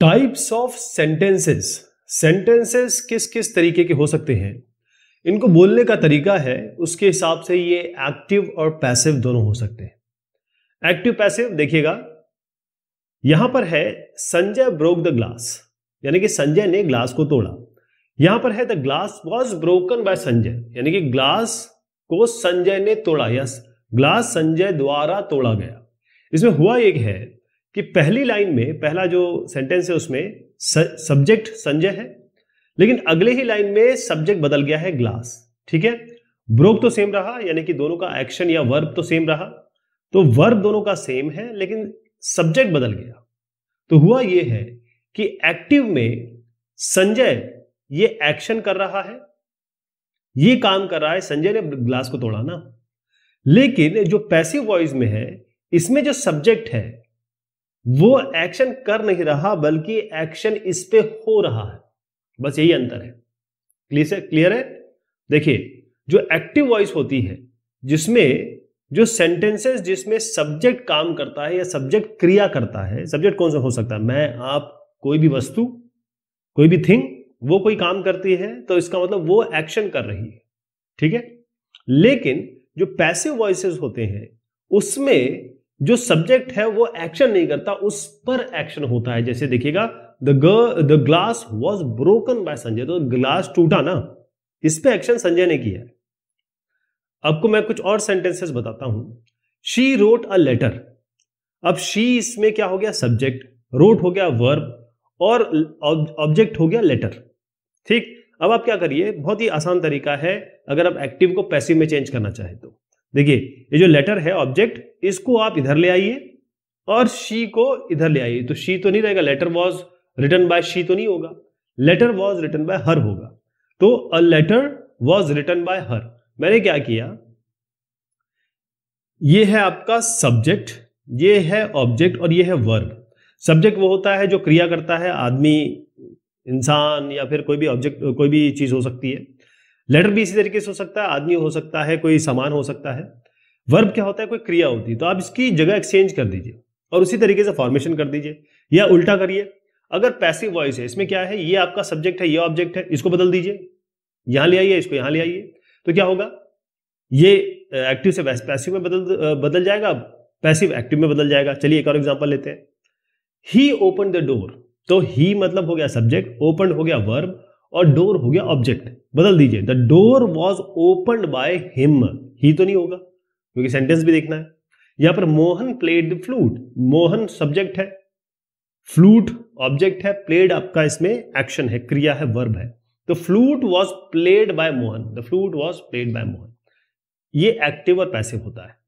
types of sentences sentences किस किस तरीके के हो सकते हैं इनको बोलने का तरीका है उसके हिसाब से ये एक्टिव और पैसिव दोनों हो सकते हैं एक्टिव पैसिव देखिएगा यहां पर है संजय ब्रोक द ग्लास यानी कि संजय ने ग्लास को तोड़ा यहां पर है the glass was broken by Sanjay यानी कि ग्लास को संजय ने तोड़ा यस ग्लास संजय द्वारा तोड़ा गया इसमें हुआ एक है कि पहली लाइन में पहला जो सेंटेंस है उसमें सब्जेक्ट संजय है लेकिन अगले ही लाइन में सब्जेक्ट बदल गया है ग्लास ठीक है ब्रोक तो सेम रहा यानी कि दोनों का एक्शन या वर्ब तो सेम रहा तो वर्ब दोनों का सेम है लेकिन सब्जेक्ट बदल गया तो हुआ यह है कि एक्टिव में संजय ये एक्शन कर रहा है ये काम कर रहा है संजय ने ग्लास को तोड़ा ना लेकिन जो पैसिव वॉइस में है इसमें जो सब्जेक्ट है वो एक्शन कर नहीं रहा बल्कि एक्शन इस पे हो रहा है बस यही अंतर है क्लियर है क्लियर है देखिए जो एक्टिव वॉइस होती है जिसमें जो सेंटेंसेस जिसमें सब्जेक्ट काम करता है या सब्जेक्ट क्रिया करता है सब्जेक्ट कौन सा हो सकता है मैं आप कोई भी वस्तु कोई भी थिंग वो कोई काम करती है तो इसका मतलब वो एक्शन कर रही है ठीक है लेकिन जो पैसिव वॉइसेस होते हैं उसमें जो सब्जेक्ट है वो एक्शन नहीं करता उस पर एक्शन होता है जैसे देखिएगा the the glass was broken by Sanjay तो ग्लास टूटा ना इस पर एक्शन संजय ने किया आपको मैं कुछ और सेंटेंसेस बताता हूं शी रोट अ लेटर अब शी इसमें क्या हो गया सब्जेक्ट रोट हो गया वर्ब और ऑब्जेक्ट हो गया लेटर ठीक अब आप क्या करिए बहुत ही आसान तरीका है अगर आप एक्टिव को पैसिव में चेंज करना चाहे तो देखिए ये जो लेटर है ऑब्जेक्ट इसको आप इधर ले आइए और शी को इधर ले आइए तो शी तो नहीं रहेगा letter was written by she तो नहीं होगा letter was written by her होगा तो a letter was written by her मैंने क्या किया ये है आपका सब्जेक्ट ये है ऑब्जेक्ट और ये है वर्ब सब्जेक्ट वो होता है जो क्रिया करता है आदमी इंसान या फिर कोई भी ऑब्जेक्ट कोई भी चीज हो सकती है लेटर भी इसी तरीके से हो सकता है आदमी हो सकता है कोई सामान हो सकता है वर्ब क्या होता है कोई क्रिया होती है तो आप इसकी जगह एक्सचेंज कर दीजिए और उसी तरीके से फॉर्मेशन कर दीजिए या उल्टा करिए अगर पैसिव वॉइस है इसमें क्या है ये आपका सब्जेक्ट है ये ऑब्जेक्ट है इसको बदल दीजिए यहां ले आइए इसको यहां ले आइए तो क्या होगा ये एक्टिव से पैसिव में बदल बदल जाएगा पैसिव एक्टिव में बदल जाएगा चलिए एक और एग्जाम्पल लेते हैं ही ओपन द डोर तो ही मतलब हो गया सब्जेक्ट ओपन हो गया वर्ब और डोर हो गया ऑब्जेक्ट बदल दीजिए the door was open by him he तो नहीं होगा क्योंकि सेंटेंस भी देखना है यहां पर Mohan played the flute Mohan subject है फ्लूट ऑब्जेक्ट है प्लेड आपका इसमें एक्शन है क्रिया है वर्ब है तो flute was played by Mohan the flute was played by Mohan ये एक्टिव और पैसिव होता है